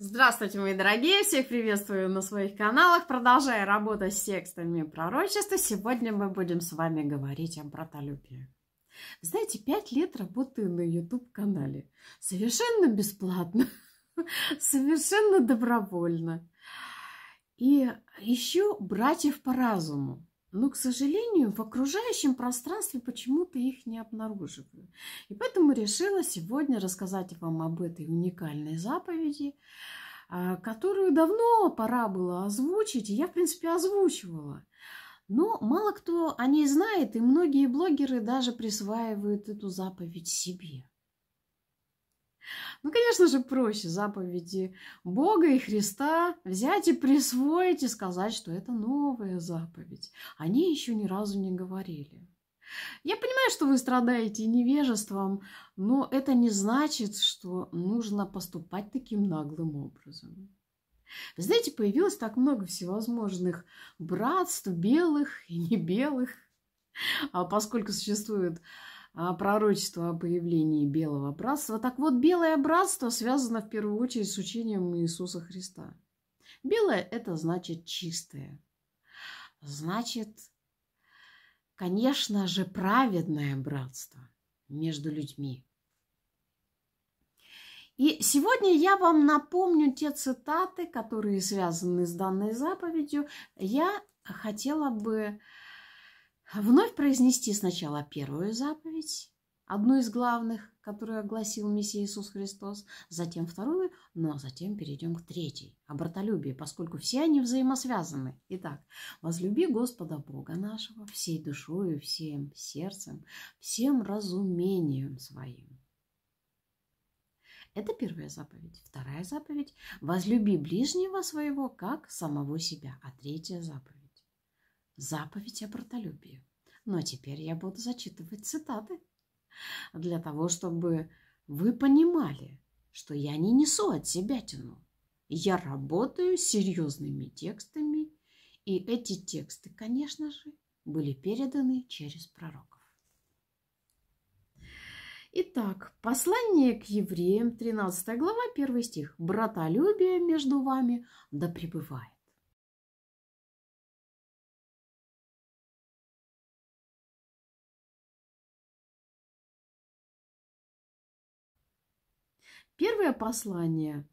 Здравствуйте, мои дорогие! Всех приветствую на своих каналах. Продолжая работать с текстами пророчества, сегодня мы будем с вами говорить о братолюбии. Знаете, пять лет работаю на YouTube-канале. Совершенно бесплатно, совершенно добровольно. И еще братьев по разуму. Но, к сожалению, в окружающем пространстве почему-то их не обнаруживаю. И поэтому решила сегодня рассказать вам об этой уникальной заповеди, а, которую давно пора было озвучить, и я, в принципе, озвучивала. Но мало кто о ней знает, и многие блогеры даже присваивают эту заповедь себе. Ну, конечно же, проще заповеди Бога и Христа взять и присвоить и сказать, что это новая заповедь. Они еще ни разу не говорили. Я понимаю, что вы страдаете невежеством, но это не значит, что нужно поступать таким наглым образом. Вы знаете, появилось так много всевозможных братств, белых и небелых, белых, а поскольку существует а, пророчество о появлении белого братства. Так вот, белое братство связано в первую очередь с учением Иисуса Христа. Белое – это значит чистое. Значит, конечно же, праведное братство между людьми. И сегодня я вам напомню те цитаты, которые связаны с данной заповедью. Я хотела бы вновь произнести сначала первую заповедь, одну из главных, которую огласил Мессия Иисус Христос, затем вторую, но затем перейдем к третьей, о братолюбии, поскольку все они взаимосвязаны. Итак, возлюби Господа Бога нашего всей душою, всем сердцем, всем разумением своим. Это первая заповедь. Вторая заповедь – возлюби ближнего своего, как самого себя. А третья заповедь заповедь о братолюбии. Но теперь я буду зачитывать цитаты для того, чтобы вы понимали, что я не несу от себя тяну. Я работаю с серьезными текстами, и эти тексты, конечно же, были переданы через пророков. Итак, послание к евреям, 13 глава, 1 стих. «Братолюбие между вами да пребывает». Первое послание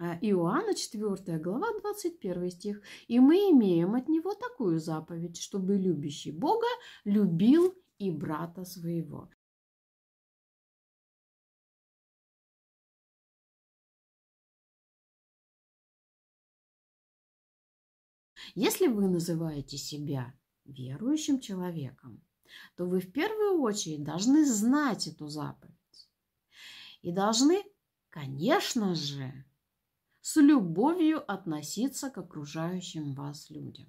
э, Иоанна 4 глава 21 стих. И мы имеем от него такую заповедь, чтобы любящий Бога любил и брата своего. Если вы называете себя верующим человеком, то вы в первую очередь должны знать эту заповедь и должны конечно же, с любовью относиться к окружающим вас людям.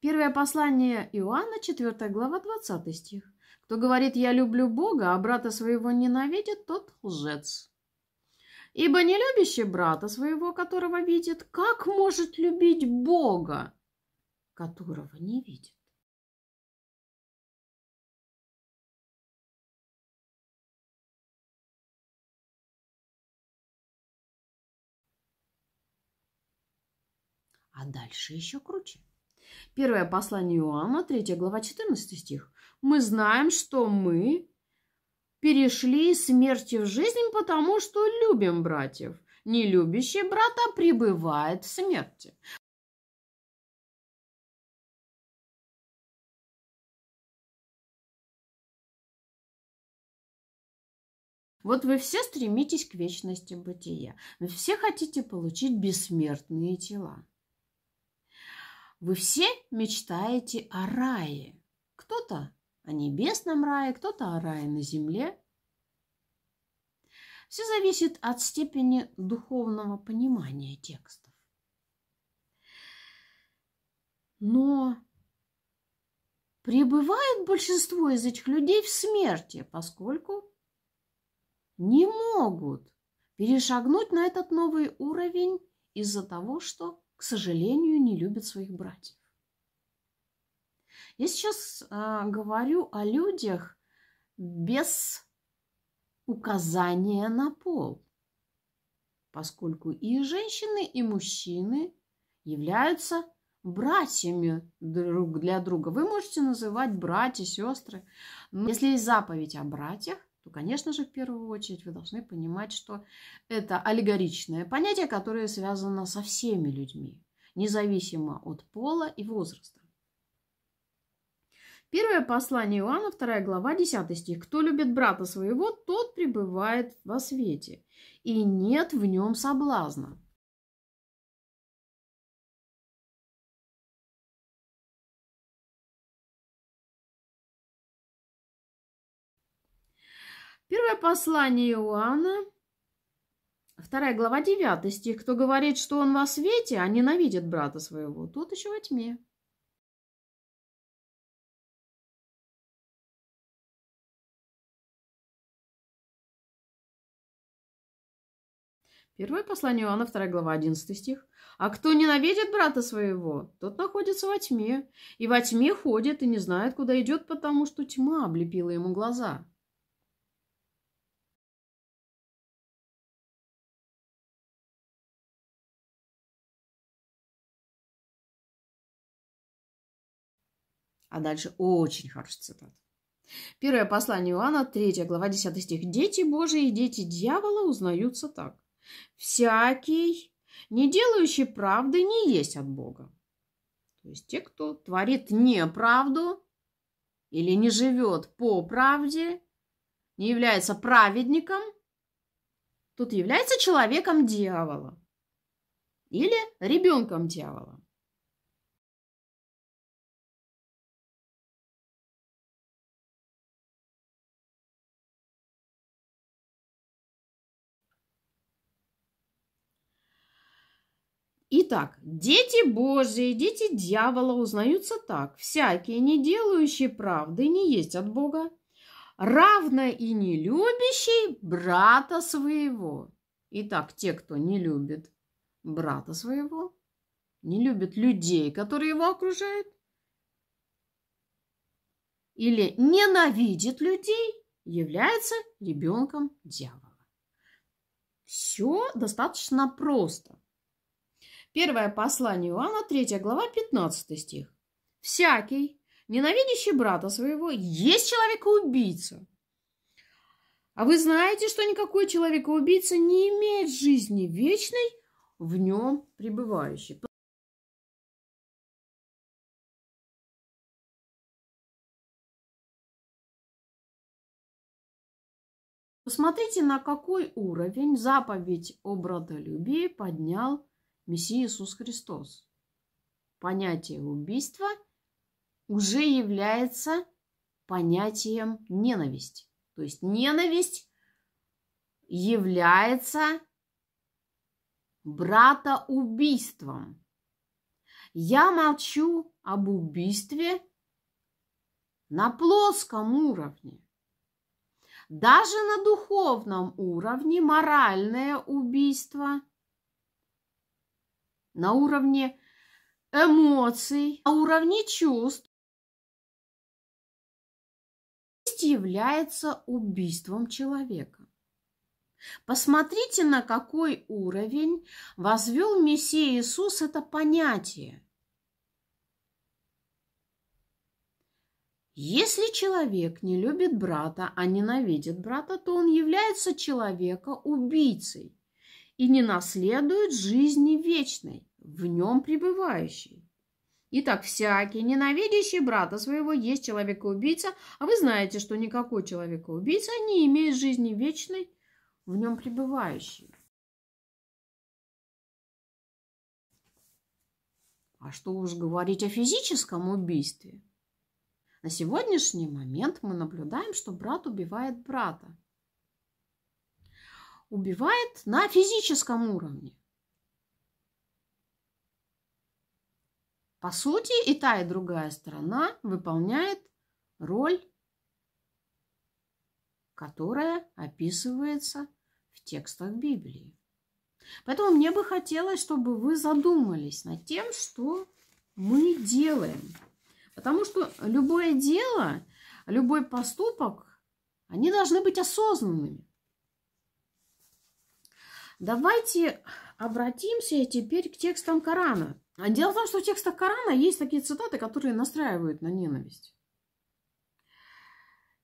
Первое послание Иоанна, 4 глава, 20 стих. Кто говорит «я люблю Бога», а брата своего ненавидит, тот лжец. Ибо не любящий брата своего, которого видит, как может любить Бога, которого не видит? А дальше еще круче. Первое послание Иоанна, 3 глава, 14 стих. Мы знаем, что мы перешли из смерти в жизнь, потому что любим братьев. Не любящий брата пребывает в смерти. Вот вы все стремитесь к вечности бытия. Вы все хотите получить бессмертные тела. Вы все мечтаете о рае. Кто-то о небесном рае, кто-то о рае на земле. Все зависит от степени духовного понимания текстов. Но пребывает большинство из этих людей в смерти, поскольку не могут перешагнуть на этот новый уровень из-за того, что к сожалению, не любят своих братьев. Я сейчас э, говорю о людях без указания на пол, поскольку и женщины, и мужчины являются братьями друг для друга. Вы можете называть братья, сестры. Но если есть заповедь о братьях, то, конечно же, в первую очередь вы должны понимать, что это аллегоричное понятие, которое связано со всеми людьми, независимо от пола и возраста. Первое послание Иоанна, 2 глава, 10 стих. «Кто любит брата своего, тот пребывает во свете, и нет в нем соблазна». Первое послание Иоанна, вторая глава, 9 стих. Кто говорит, что он во свете, а ненавидит брата своего, тот еще во тьме. Первое послание Иоанна, 2 глава, 11 стих. «А кто ненавидит брата своего, тот находится во тьме, и во тьме ходит и не знает, куда идет, потому что тьма облепила ему глаза». А дальше очень хороший цитат. Первое послание Иоанна, 3 глава, 10 стих. «Дети Божии и дети дьявола узнаются так. Всякий, не делающий правды, не есть от Бога». То есть те, кто творит неправду или не живет по правде, не является праведником, тут является человеком дьявола или ребенком дьявола. Итак, дети Божьи, дети дьявола узнаются так. Всякие, не делающие правды, не есть от Бога, равно и не любящий брата своего. Итак, те, кто не любит брата своего, не любит людей, которые его окружают, или ненавидит людей, является ребенком дьявола. Все достаточно просто. Первое послание Иоанна, 3 глава, 15 стих. «Всякий, ненавидящий брата своего, есть человека-убийца. А вы знаете, что никакой человека-убийца не имеет жизни вечной в нем пребывающей». Посмотрите, на какой уровень заповедь о братолюбии поднял Мессия Иисус Христос. Понятие убийства уже является понятием ненависть. То есть ненависть является брата убийством. Я молчу об убийстве на плоском уровне. Даже на духовном уровне моральное убийство – на уровне эмоций, на уровне чувств, является убийством человека. Посмотрите, на какой уровень возвел Мессия Иисус это понятие. Если человек не любит брата, а ненавидит брата, то он является человека-убийцей и не наследует жизни вечной, в нем пребывающей. Итак, всякий, ненавидящий брата своего, есть человека-убийца, а вы знаете, что никакой человека-убийца не имеет жизни вечной, в нем пребывающей. А что уж говорить о физическом убийстве? На сегодняшний момент мы наблюдаем, что брат убивает брата убивает на физическом уровне. По сути, и та, и другая сторона выполняет роль, которая описывается в текстах Библии. Поэтому мне бы хотелось, чтобы вы задумались над тем, что мы делаем. Потому что любое дело, любой поступок, они должны быть осознанными. Давайте обратимся теперь к текстам Корана. А дело в том, что в текстах Корана есть такие цитаты, которые настраивают на ненависть.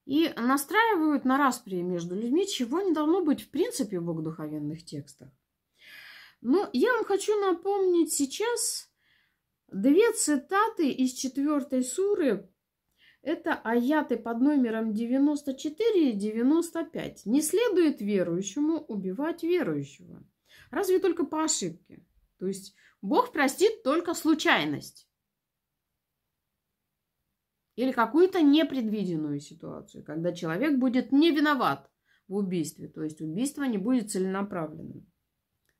И настраивают на распри между людьми, чего не должно быть в принципе в богодуховенных текстах. Но я вам хочу напомнить сейчас две цитаты из четвертой суры это аяты под номером 94 и 95. Не следует верующему убивать верующего. Разве только по ошибке. То есть Бог простит только случайность. Или какую-то непредвиденную ситуацию, когда человек будет не виноват в убийстве. То есть убийство не будет целенаправленным.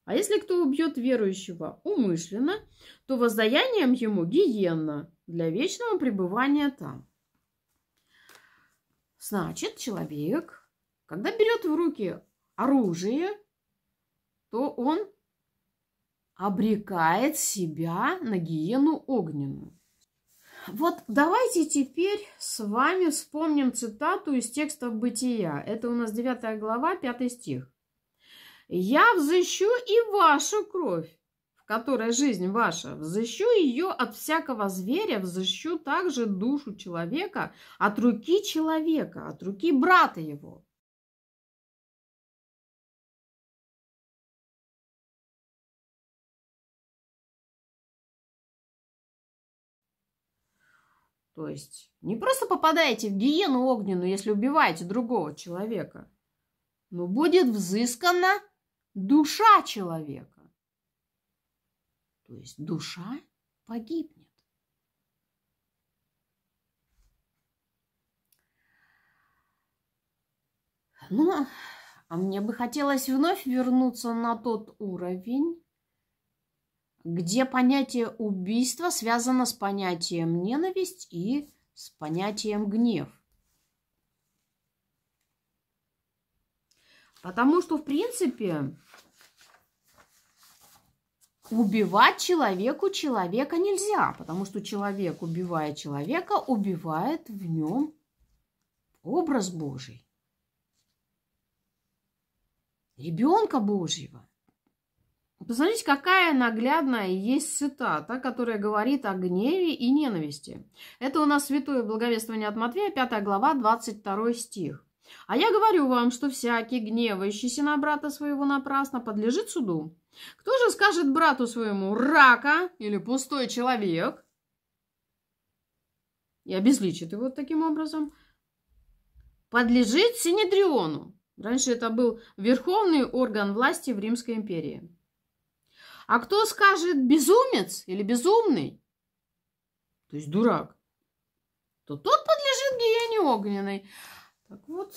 А если кто убьет верующего умышленно, то воздаянием ему гиенна для вечного пребывания там. Значит, человек, когда берет в руки оружие, то он обрекает себя на гиену огненную. Вот давайте теперь с вами вспомним цитату из текста «Бытия». Это у нас 9 глава, 5 стих. «Я взыщу и вашу кровь, которая жизнь ваша, взыщу ее от всякого зверя, взыщу также душу человека от руки человека, от руки брата его. То есть не просто попадаете в гиену огненную, если убиваете другого человека, но будет взыскана душа человека то есть душа погибнет. Ну, а мне бы хотелось вновь вернуться на тот уровень, где понятие убийства связано с понятием ненависть и с понятием гнев. Потому что, в принципе, Убивать человеку человека нельзя, потому что человек, убивая человека, убивает в нем образ Божий, ребенка Божьего. Посмотрите, какая наглядная есть цитата, которая говорит о гневе и ненависти. Это у нас Святое Благовествование от Матвея, 5 глава, 22 стих. «А я говорю вам, что всякий, гневающийся на брата своего напрасно, подлежит суду. Кто же скажет брату своему «рака» или «пустой человек»? И обезличит его таким образом. Подлежит Синедриону. Раньше это был верховный орган власти в Римской империи. А кто скажет «безумец» или «безумный», то есть дурак, то тот подлежит гиене огненной. Так вот,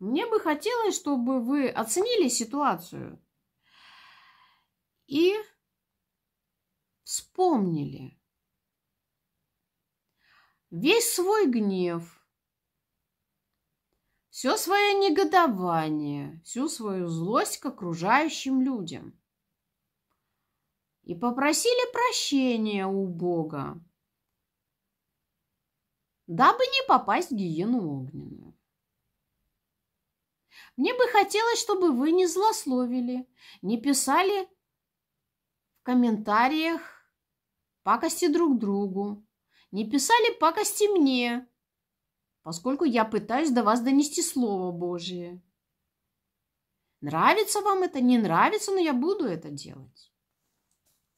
мне бы хотелось, чтобы вы оценили ситуацию – и вспомнили весь свой гнев, все свое негодование, всю свою злость к окружающим людям и попросили прощения у Бога, дабы не попасть в гиену огненную. Мне бы хотелось, чтобы вы не злословили, не писали в комментариях пакости друг другу, не писали пакости мне, поскольку я пытаюсь до вас донести Слово Божие. Нравится вам это, не нравится, но я буду это делать,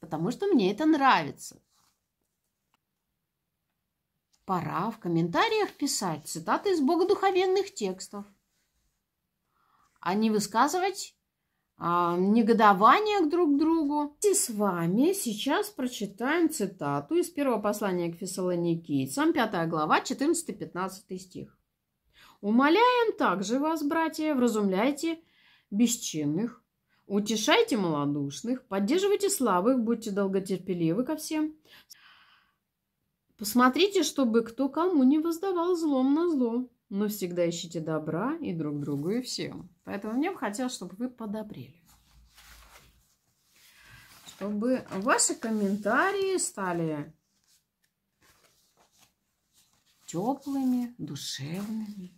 потому что мне это нравится. Пора в комментариях писать цитаты из богодуховенных текстов, а не высказывать а, негодования друг к другу. И с вами сейчас прочитаем цитату из первого послания к Фессалоникийцам, 5 глава, 14-15 стих. «Умоляем также вас, братья, вразумляйте бесчинных, утешайте малодушных, поддерживайте слабых, будьте долготерпеливы ко всем». Посмотрите, чтобы кто кому не воздавал злом на зло но всегда ищите добра и друг другу, и всем. Поэтому мне бы хотелось, чтобы вы подобрели. Чтобы ваши комментарии стали теплыми, душевными.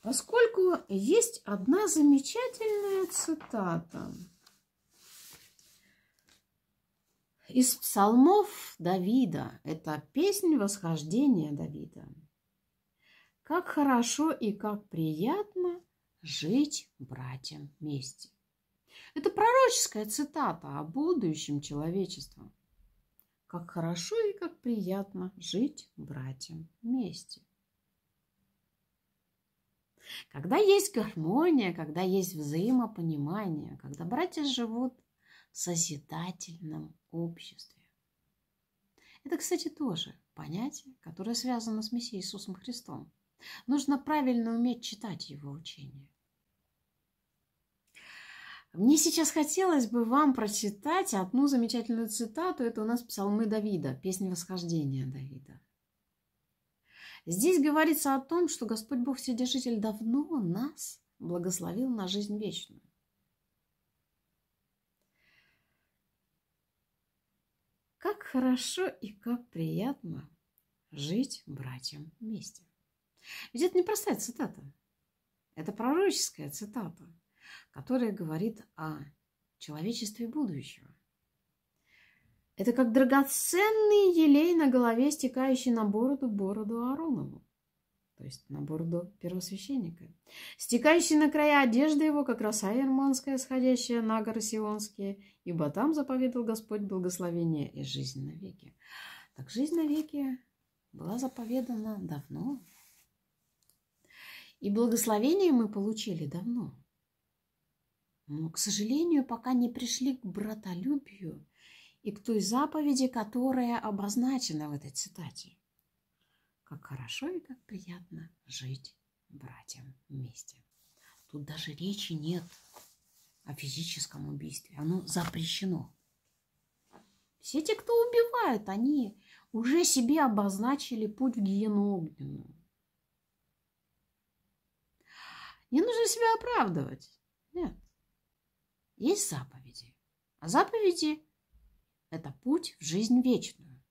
Поскольку есть одна замечательная цитата из псалмов Давида. Это песнь восхождения Давида. Как хорошо и как приятно жить братьям вместе. Это пророческая цитата о будущем человечества. Как хорошо и как приятно жить братьям вместе. Когда есть гармония, когда есть взаимопонимание, когда братья живут в созидательном обществе. Это, кстати, тоже понятие, которое связано с Мессией Иисусом Христом. Нужно правильно уметь читать его учение. Мне сейчас хотелось бы вам прочитать одну замечательную цитату. Это у нас псалмы Давида, песня восхождения Давида. Здесь говорится о том, что Господь Бог Вседержитель давно нас благословил на жизнь вечную. Как хорошо и как приятно жить братьям вместе. Ведь это не простая цитата. Это пророческая цитата, которая говорит о человечестве будущего. Это как драгоценный елей на голове, стекающий на бороду, бороду Аронову, то есть на бороду первосвященника, стекающий на края одежды его, как роса ерманская, сходящая на горы Сионские, ибо там заповедал Господь благословение и жизнь навеки. Так жизнь навеки была заповедана давно, и благословение мы получили давно. Но, к сожалению, пока не пришли к братолюбию и к той заповеди, которая обозначена в этой цитате. Как хорошо и как приятно жить братьям вместе. Тут даже речи нет о физическом убийстве. Оно запрещено. Все те, кто убивают, они уже себе обозначили путь в гиену огненную. Не нужно себя оправдывать. Нет. Есть заповеди. А заповеди – это путь в жизнь вечную.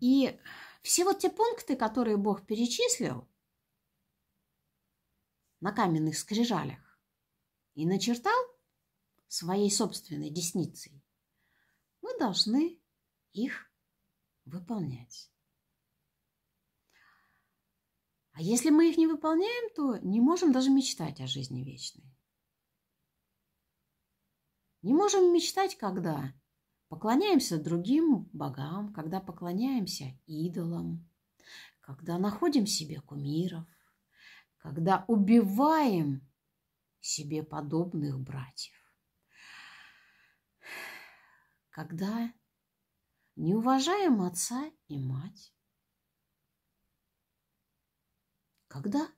И все вот те пункты, которые Бог перечислил на каменных скрижалях и начертал своей собственной десницей, мы должны их выполнять. А если мы их не выполняем, то не можем даже мечтать о жизни вечной. Не можем мечтать, когда поклоняемся другим богам, когда поклоняемся идолам, когда находим себе кумиров, когда убиваем себе подобных братьев, когда не уважаем отца и мать, Когда?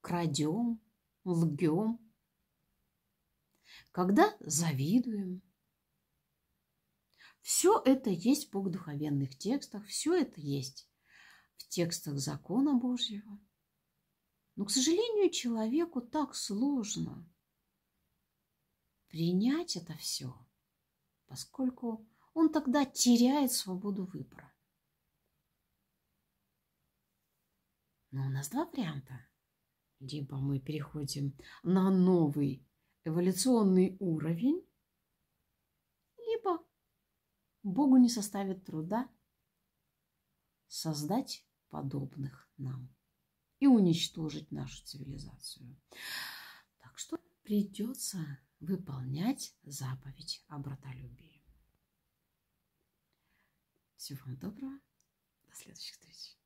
Крадем, лгем. Когда завидуем. Все это есть в богодуховенных текстах, все это есть в текстах закона Божьего. Но, к сожалению, человеку так сложно принять это все, поскольку он тогда теряет свободу выбора. Но у нас два варианта. Либо мы переходим на новый эволюционный уровень, либо Богу не составит труда создать подобных нам и уничтожить нашу цивилизацию. Так что придется выполнять заповедь о братолюбии. Всего вам доброго. До следующих встреч.